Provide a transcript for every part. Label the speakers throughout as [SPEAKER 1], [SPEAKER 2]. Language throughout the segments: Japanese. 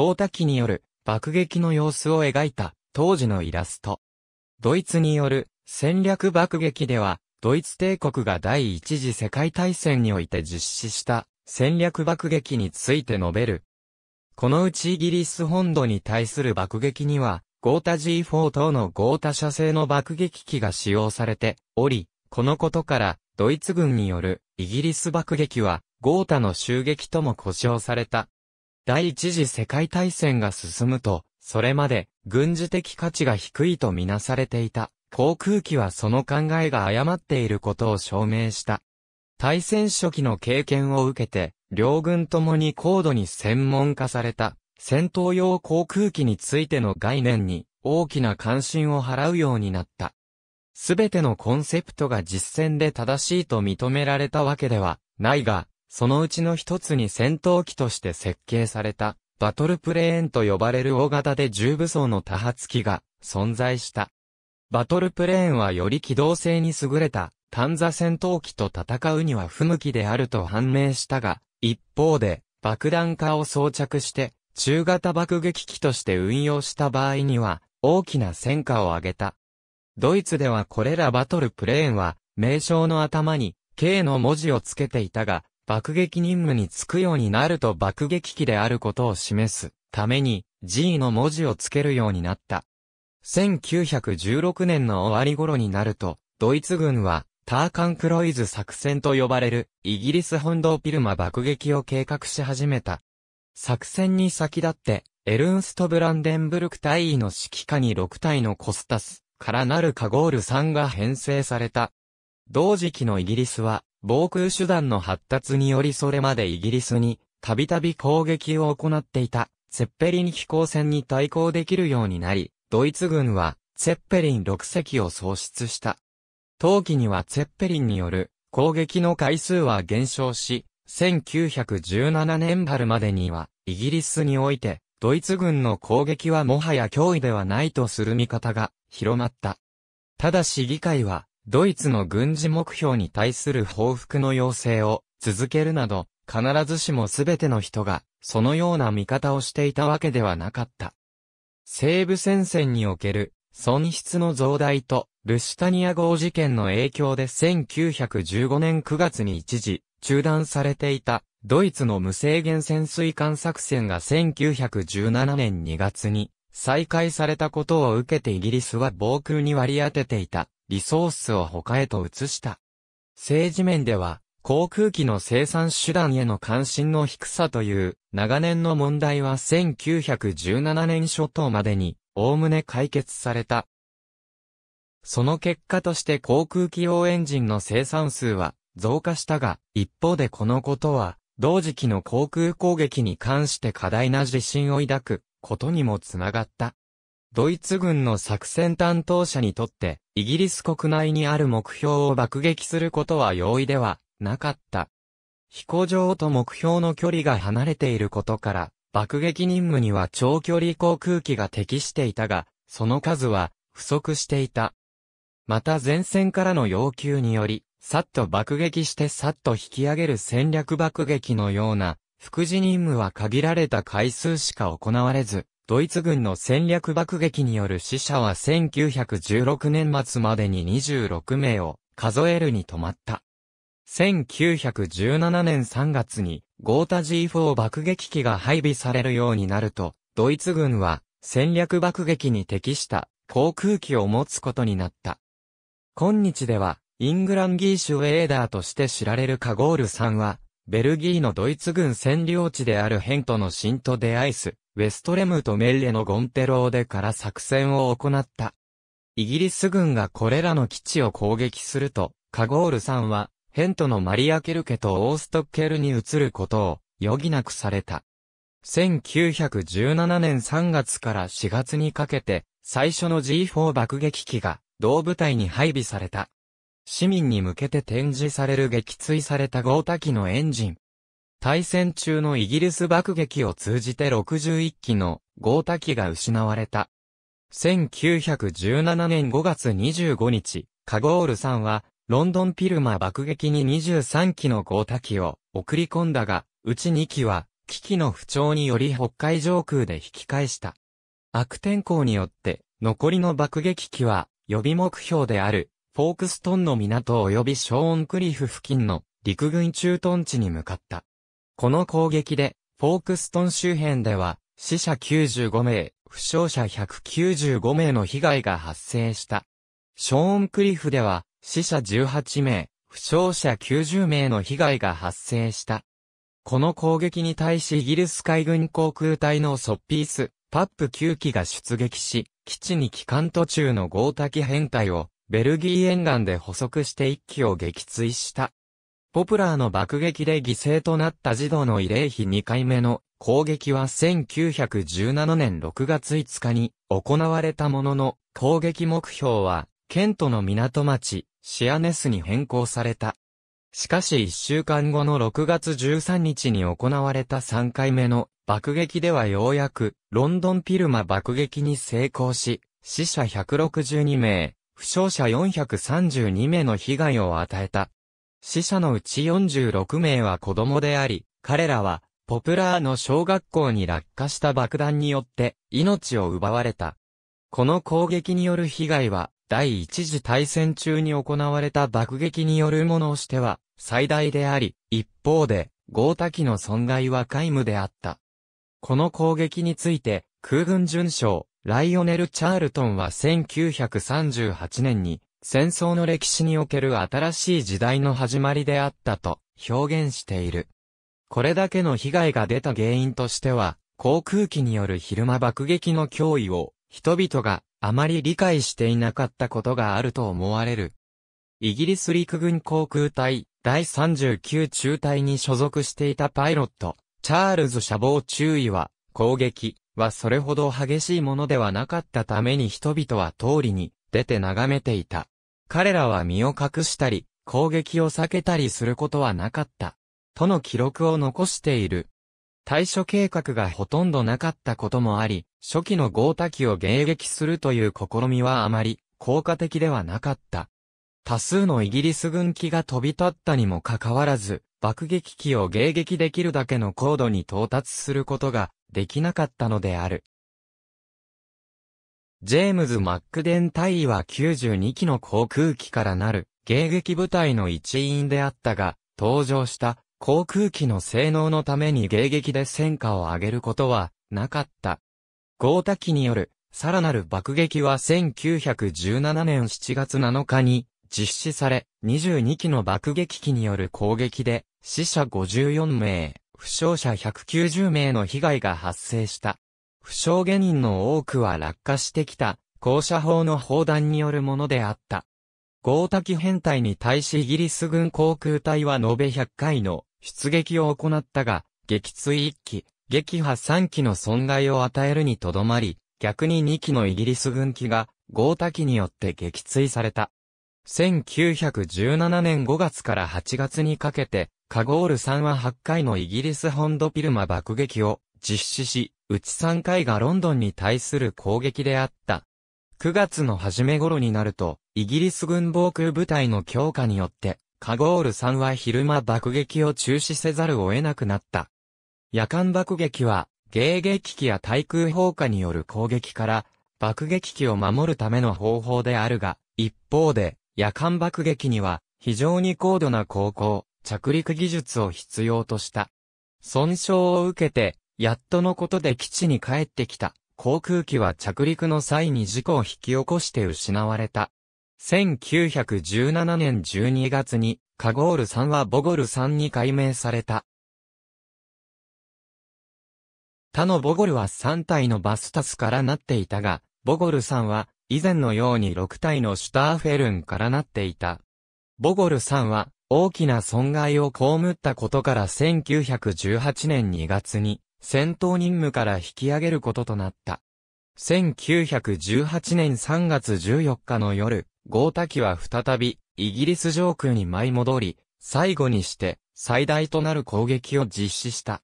[SPEAKER 1] 豪太機による爆撃の様子を描いた当時のイラスト。ドイツによる戦略爆撃では、ドイツ帝国が第一次世界大戦において実施した戦略爆撃について述べる。このうちイギリス本土に対する爆撃には、ゴータ G4 等のゴータ社製の爆撃機が使用されており、このことから、ドイツ軍によるイギリス爆撃は、ゴータの襲撃とも呼称された。第一次世界大戦が進むと、それまで軍事的価値が低いとみなされていた航空機はその考えが誤っていることを証明した。大戦初期の経験を受けて、両軍ともに高度に専門化された戦闘用航空機についての概念に大きな関心を払うようになった。すべてのコンセプトが実践で正しいと認められたわけではないが、そのうちの一つに戦闘機として設計された、バトルプレーンと呼ばれる大型で重武装の多発機が存在した。バトルプレーンはより機動性に優れた、単座戦闘機と戦うには不向きであると判明したが、一方で、爆弾化を装着して、中型爆撃機として運用した場合には、大きな戦果を上げた。ドイツではこれらバトルプレーンは、名称の頭に、K の文字をつけていたが、爆撃任務に就くようになると爆撃機であることを示すために G の文字をつけるようになった。1916年の終わり頃になると、ドイツ軍はターカンクロイズ作戦と呼ばれるイギリス本土ピルマ爆撃を計画し始めた。作戦に先立って、エルンスト・ブランデンブルク大尉の指揮下に6体のコスタスからなるカゴール3が編成された。同時期のイギリスは、防空手段の発達によりそれまでイギリスに、たびたび攻撃を行っていた、ツェッペリン飛行船に対抗できるようになり、ドイツ軍は、ツェッペリン6隻を喪失した。当期にはツェッペリンによる攻撃の回数は減少し、1917年春までには、イギリスにおいて、ドイツ軍の攻撃はもはや脅威ではないとする見方が広まった。ただ市議会は、ドイツの軍事目標に対する報復の要請を続けるなど、必ずしも全ての人が、そのような見方をしていたわけではなかった。西部戦線における損失の増大と、ルシタニア号事件の影響で1915年9月に一時中断されていたドイツの無制限潜水艦作戦が1917年2月に再開されたことを受けてイギリスは防空に割り当てていたリソースを他へと移した。政治面では、航空機の生産手段への関心の低さという長年の問題は1917年初頭までにおおむね解決された。その結果として航空機用エンジンの生産数は増加したが、一方でこのことは同時期の航空攻撃に関して過大な自信を抱くことにもつながった。ドイツ軍の作戦担当者にとって、イギリス国内にある目標を爆撃することは容易ではなかった。飛行場と目標の距離が離れていることから、爆撃任務には長距離航空機が適していたが、その数は不足していた。また前線からの要求により、さっと爆撃してさっと引き上げる戦略爆撃のような、副次任務は限られた回数しか行われず、ドイツ軍の戦略爆撃による死者は1916年末までに26名を数えるに止まった。1917年3月にゴータ G4 爆撃機が配備されるようになると、ドイツ軍は戦略爆撃に適した航空機を持つことになった。今日では、イングランギーシュウェーダーとして知られるカゴールさんは、ベルギーのドイツ軍占領地であるヘントの新都デアイス、ウェストレムとメッレのゴンテローデから作戦を行った。イギリス軍がこれらの基地を攻撃すると、カゴールさんは、ヘントのマリア・ケル家とオーストッケルに移ることを余儀なくされた。1917年3月から4月にかけて、最初の G4 爆撃機が同部隊に配備された。市民に向けて展示される撃墜されたゴータ機のエンジン、対戦中のイギリス爆撃を通じて61機の豪太機が失われた。1917年5月25日、カゴールさんは、ロンドンピルマ爆撃に23機の豪太機を送り込んだが、うち2機は、機器の不調により北海上空で引き返した。悪天候によって、残りの爆撃機は、予備目標である、フォークストンの港及びショーンクリフ付近の陸軍駐屯地に向かった。この攻撃で、フォークストン周辺では、死者95名、負傷者195名の被害が発生した。ショーンクリフでは、死者18名、負傷者90名の被害が発生した。この攻撃に対しイギリス海軍航空隊のソッピース、パップ9機が出撃し、基地に帰還途中の豪滝編隊を、ベルギー沿岸で捕捉して1機を撃墜した。ポプラーの爆撃で犠牲となった児童の慰霊碑2回目の攻撃は1917年6月5日に行われたものの、攻撃目標は、ケントの港町、シアネスに変更された。しかし1週間後の6月13日に行われた3回目の爆撃ではようやく、ロンドンピルマ爆撃に成功し、死者162名、負傷者432名の被害を与えた。死者のうち46名は子供であり、彼らは、ポプラーの小学校に落下した爆弾によって命を奪われた。この攻撃による被害は、第一次大戦中に行われた爆撃によるものをしては、最大であり、一方で、豪太機の損害は皆無であった。この攻撃について、空軍巡将、ライオネル・チャールトンは1938年に、戦争の歴史における新しい時代の始まりであったと表現している。これだけの被害が出た原因としては、航空機による昼間爆撃の脅威を人々があまり理解していなかったことがあると思われる。イギリス陸軍航空隊第39中隊に所属していたパイロット、チャールズ・シャボー中尉は、攻撃はそれほど激しいものではなかったために人々は通りに出て眺めていた。彼らは身を隠したり、攻撃を避けたりすることはなかった。との記録を残している。対処計画がほとんどなかったこともあり、初期の豪太機を迎撃するという試みはあまり効果的ではなかった。多数のイギリス軍機が飛び立ったにもかかわらず、爆撃機を迎撃できるだけの高度に到達することができなかったのである。ジェームズ・マックデン大尉は92機の航空機からなる迎撃部隊の一員であったが、登場した航空機の性能のために迎撃で戦果を上げることはなかった。豪太機によるさらなる爆撃は1917年7月7日に実施され、22機の爆撃機による攻撃で死者54名、負傷者190名の被害が発生した。負傷下人の多くは落下してきた、高射砲の砲弾によるものであった。豪滝編隊に対しイギリス軍航空隊は延べ100回の出撃を行ったが、撃墜1機、撃破3機の損害を与えるにとどまり、逆に2機のイギリス軍機が、豪滝によって撃墜された。1917年5月から8月にかけて、カゴールさんは8回のイギリス本土ピルマ爆撃を実施し、うち3回がロンドンに対する攻撃であった。9月の初め頃になると、イギリス軍防空部隊の強化によって、カゴール3は昼間爆撃を中止せざるを得なくなった。夜間爆撃は、迎撃機や対空砲火による攻撃から、爆撃機を守るための方法であるが、一方で、夜間爆撃には、非常に高度な航行、着陸技術を必要とした。損傷を受けて、やっとのことで基地に帰ってきた。航空機は着陸の際に事故を引き起こして失われた。1917年12月に、カゴール3はボゴル3に改名された。他のボゴルは3体のバスタスからなっていたが、ボゴル3は、以前のように6体のシュターフェルンからなっていた。ボゴル3は、大きな損害を被ったことから1918年2月に、戦闘任務から引き上げることとなった。1918年3月14日の夜、豪タ機は再び、イギリス上空に舞い戻り、最後にして、最大となる攻撃を実施した。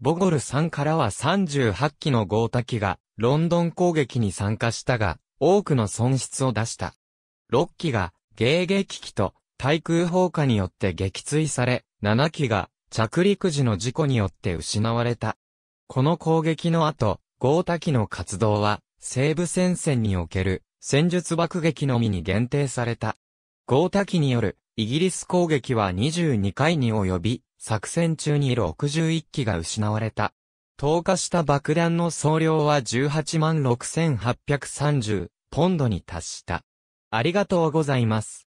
[SPEAKER 1] ボゴル3からは38機の豪タ機が、ロンドン攻撃に参加したが、多くの損失を出した。6機が、迎撃機と、対空砲火によって撃墜され、7機が、着陸時の事故によって失われた。この攻撃の後、豪滝の活動は、西部戦線における戦術爆撃のみに限定された。豪滝によるイギリス攻撃は22回に及び、作戦中に61機が失われた。投下した爆弾の総量は18万6830ポンドに達した。ありがとうございます。